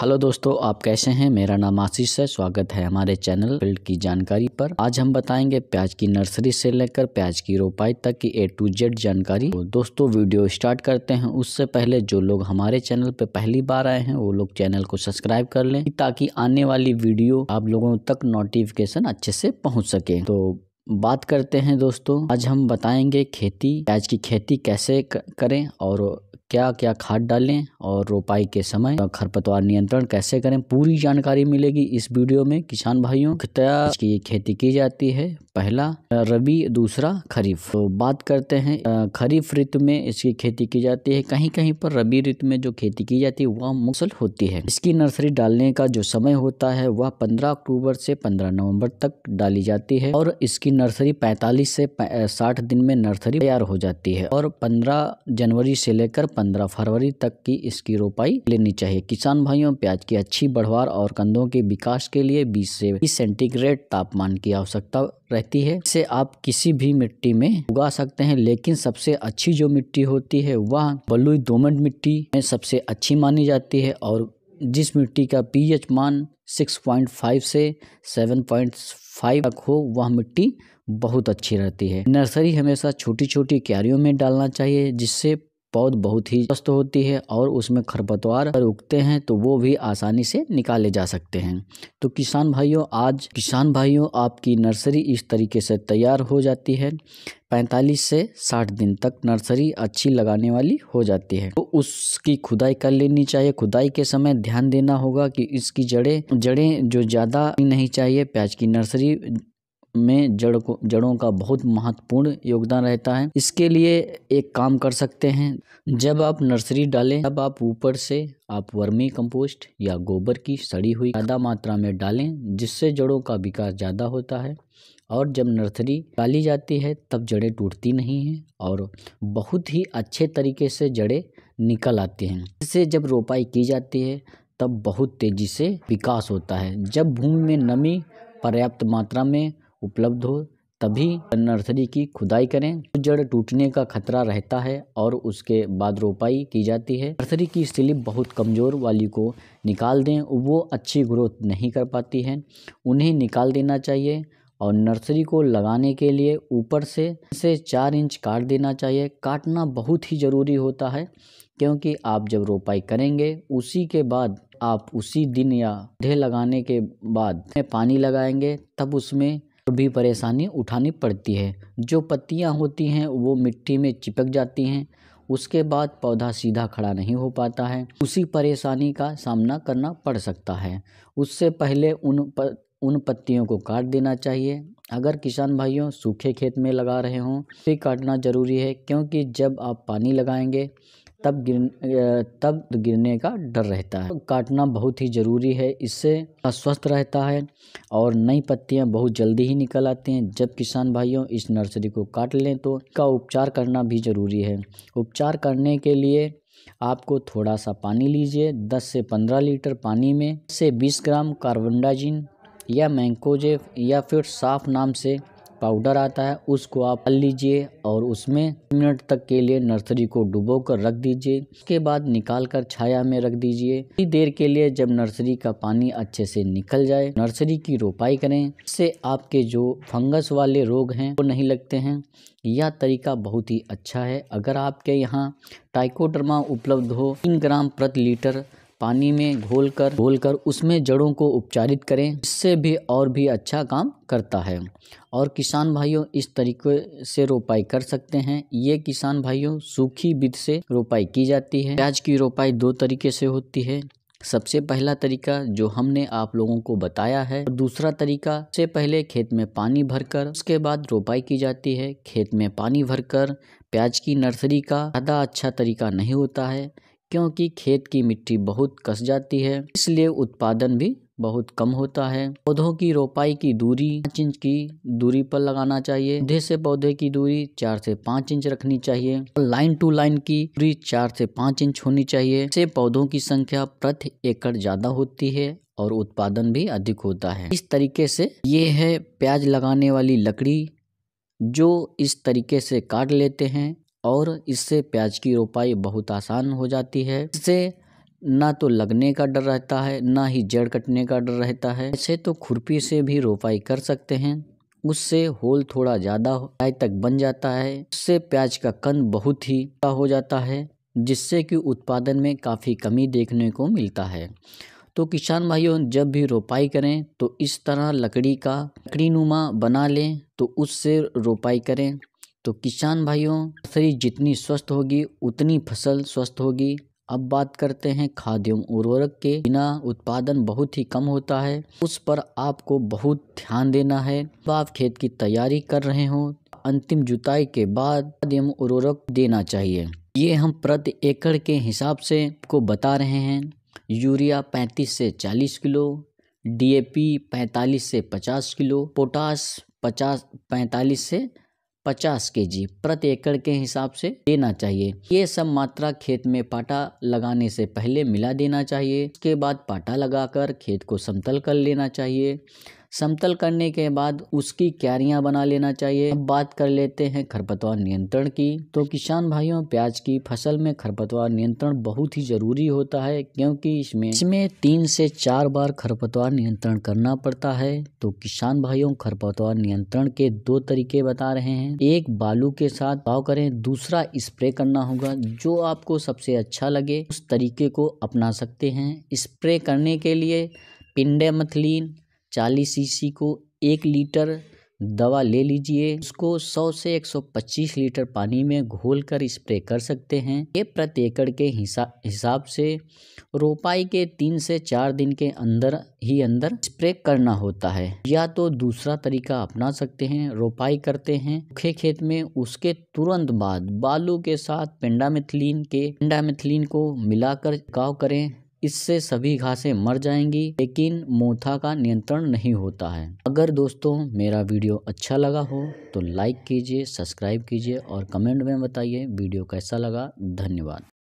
hello दोस्तों आप कैसे हैं मेरा नाम आशीष है स्वागत है हमारे चैनल फील्ड की जानकारी पर आज हम बताएंगे प्याज की नर्सरी से लेकर प्याज की रोपाई तक की ए टू जेड जानकारी तो दोस्तों वीडियो स्टार्ट करते हैं उससे पहले जो लोग हमारे चैनल पर पहली बार आए हैं वो लोग चैनल को सब्सक्राइब कर लें ताकि आने वाली वीडियो आप लोगों तक नोटिफिकेशन अच्छे से पहुँच सके तो बात करते हैं दोस्तों आज हम बताएंगे खेती प्याज की खेती कैसे करें और क्या क्या खाद डालें और रोपाई के समय खरपतवार नियंत्रण कैसे करें पूरी जानकारी मिलेगी इस वीडियो में किसान भाइयों की खेती की जाती है पहला रबी दूसरा खरीफ तो बात करते हैं खरीफ ऋतु में इसकी खेती की जाती है कहीं कहीं पर रबी ऋतु में जो खेती की जाती है वह मुसल होती है इसकी नर्सरी डालने का जो समय होता है वह पंद्रह अक्टूबर से पंद्रह नवम्बर तक डाली जाती है और इसकी नर्सरी पैंतालीस से साठ दिन में नर्सरी तैयार हो जाती है और पंद्रह जनवरी से लेकर पंद्रह फरवरी तक की इसकी रोपाई लेनी चाहिए किसान भाइयों प्याज की अच्छी बढ़वार और कंधों के विकास के लिए 20 से बीस सेंटीग्रेड तापमान की आवश्यकता रहती है इसे आप किसी भी मिट्टी में उगा सकते हैं लेकिन सबसे अच्छी जो मिट्टी होती है वह बलुई दोमट मिट्टी में सबसे अच्छी मानी जाती है और जिस मिट्टी का पी मान 6.5 से 7.5 तक हो वह मिट्टी बहुत अच्छी रहती है नर्सरी हमेशा छोटी छोटी क्यारियों में डालना चाहिए जिससे पौध बहुत ही स्वस्थ होती है और उसमें खरपतवार अगर उगते हैं तो वो भी आसानी से निकाले जा सकते हैं तो किसान भाइयों आज किसान भाइयों आपकी नर्सरी इस तरीके से तैयार हो जाती है पैंतालीस से साठ दिन तक नर्सरी अच्छी लगाने वाली हो जाती है तो उसकी खुदाई कर लेनी चाहिए खुदाई के समय ध्यान देना होगा कि इसकी जड़ें जड़ें जो ज़्यादा नहीं चाहिए प्याज की नर्सरी में जड़ को जड़ों का बहुत महत्वपूर्ण योगदान रहता है इसके लिए एक काम कर सकते हैं जब आप नर्सरी डालें तब आप ऊपर से आप वर्मी कंपोस्ट या गोबर की सड़ी हुई ज़्यादा मात्रा में डालें जिससे जड़ों का विकास ज़्यादा होता है और जब नर्सरी डाली जाती है तब जड़ें टूटती नहीं हैं और बहुत ही अच्छे तरीके से जड़ें निकल आती हैं इससे जब रोपाई की जाती है तब बहुत तेज़ी से विकास होता है जब भूमि में नमी पर्याप्त मात्रा में उपलब्ध हो तभी नर्सरी की खुदाई करें जड़ टूटने का खतरा रहता है और उसके बाद रोपाई की जाती है नर्सरी की स्लिप बहुत कमज़ोर वाली को निकाल दें वो अच्छी ग्रोथ नहीं कर पाती है उन्हें निकाल देना चाहिए और नर्सरी को लगाने के लिए ऊपर से से चार इंच काट देना चाहिए काटना बहुत ही ज़रूरी होता है क्योंकि आप जब रोपाई करेंगे उसी के बाद आप उसी दिन या ढे लगाने के बाद पानी लगाएंगे तब उसमें तो भी परेशानी उठानी पड़ती है जो पत्तियाँ होती हैं वो मिट्टी में चिपक जाती हैं उसके बाद पौधा सीधा खड़ा नहीं हो पाता है उसी परेशानी का सामना करना पड़ सकता है उससे पहले उन प, उन पत्तियों को काट देना चाहिए अगर किसान भाइयों सूखे खेत में लगा रहे हों तो काटना ज़रूरी है क्योंकि जब आप पानी लगाएंगे तब गिर तब गिरने का डर रहता है काटना बहुत ही ज़रूरी है इससे स्वस्थ रहता है और नई पत्तियां बहुत जल्दी ही निकल आती हैं जब किसान भाइयों इस नर्सरी को काट लें तो का उपचार करना भी ज़रूरी है उपचार करने के लिए आपको थोड़ा सा पानी लीजिए 10 से 15 लीटर पानी में से 20 ग्राम कार्बनडाजिन या मैंकोजेफ या फिर साफ नाम से पाउडर आता है उसको आप पल लीजिए और उसमें मिनट तक के लिए नर्सरी को डुबो कर रख दीजिए उसके बाद निकाल कर छाया में रख दीजिए थोड़ी देर के लिए जब नर्सरी का पानी अच्छे से निकल जाए नर्सरी की रोपाई करें इससे आपके जो फंगस वाले रोग हैं वो नहीं लगते हैं यह तरीका बहुत ही अच्छा है अगर आपके यहाँ टाइकोडर्मा उपलब्ध हो तीन ग्राम प्रति लीटर पानी में घोल कर घोल कर उसमें जड़ों को उपचारित करें इससे भी और भी अच्छा काम करता है और किसान भाइयों इस तरीके से रोपाई कर सकते हैं ये किसान भाइयों सूखी विध से रोपाई की जाती है प्याज की रोपाई दो तरीके से होती है सबसे पहला तरीका जो हमने आप लोगों को बताया है और दूसरा तरीका से पहले खेत में पानी भरकर उसके बाद रोपाई की जाती है खेत में पानी भरकर प्याज की नर्सरी का ज़्यादा अच्छा तरीका नहीं होता है क्योंकि खेत की मिट्टी बहुत कस जाती है इसलिए उत्पादन भी बहुत कम होता है पौधों की रोपाई की दूरी पाँच इंच की दूरी पर लगाना चाहिए पौधे से पौधे की दूरी चार से पाँच इंच रखनी चाहिए लाइन टू लाइन की दूरी चार से पाँच इंच होनी चाहिए से पौधों की संख्या प्रति एकड़ ज्यादा होती है और उत्पादन भी अधिक होता है इस तरीके से ये है प्याज लगाने वाली लकड़ी जो इस तरीके से काट लेते हैं और इससे प्याज की रोपाई बहुत आसान हो जाती है इससे ना तो लगने का डर रहता है ना ही जड़ कटने का डर रहता है ऐसे तो खुरपी से भी रोपाई कर सकते हैं उससे होल थोड़ा ज़्यादा आय तक बन जाता है उससे प्याज का कंद बहुत ही हो जाता है जिससे कि उत्पादन में काफ़ी कमी देखने को मिलता है तो किसान भाइयों जब भी रोपाई करें तो इस तरह लकड़ी का लकड़ी नुमा बना लें तो उससे रोपाई करें तो किसान भाइयों शरीर जितनी स्वस्थ होगी उतनी फसल स्वस्थ होगी अब बात करते हैं खाद एवं उर्वरक के बिना उत्पादन बहुत ही कम होता है उस पर आपको बहुत ध्यान देना है तो आप खेत की तैयारी कर रहे हो अंतिम जुताई के बाद एवं उर्वरक देना चाहिए ये हम प्रति एकड़ के हिसाब से को बता रहे हैं यूरिया 35 से 40 किलो डीएपी 45 से 50 किलो पोटास 50 45 से पचास के जी प्रति एकड़ के हिसाब से देना चाहिए ये सब मात्रा खेत में पाटा लगाने से पहले मिला देना चाहिए उसके बाद पाटा लगाकर खेत को समतल कर लेना चाहिए समतल करने के बाद उसकी क्यारियां बना लेना चाहिए अब बात कर लेते हैं खरपतवार नियंत्रण की तो किसान भाइयों प्याज की फसल में खरपतवार नियंत्रण बहुत ही ज़रूरी होता है क्योंकि इसमें इसमें तीन से चार बार खरपतवार नियंत्रण करना पड़ता है तो किसान भाइयों खरपतवार नियंत्रण के दो तरीके बता रहे हैं एक बालू के साथ पाव करें दूसरा स्प्रे करना होगा जो आपको सबसे अच्छा लगे उस तरीके को अपना सकते हैं स्प्रे करने के लिए पिंडे मथलीन चालीस सीसी को एक लीटर दवा ले लीजिए उसको 100 से 125 लीटर पानी में घोल कर स्प्रे कर सकते हैं ये प्रति एकड़ के हिसाब से रोपाई के तीन से चार दिन के अंदर ही अंदर स्प्रे करना होता है या तो दूसरा तरीका अपना सकते हैं रोपाई करते हैं सूखे खेत में उसके तुरंत बाद बालू के साथ पेंडामिथिलीन के पेंडामिथिलीन को मिलाकर काव करें इससे सभी घासें मर जाएंगी लेकिन मोथा का नियंत्रण नहीं होता है अगर दोस्तों मेरा वीडियो अच्छा लगा हो तो लाइक कीजिए सब्सक्राइब कीजिए और कमेंट में बताइए वीडियो कैसा लगा धन्यवाद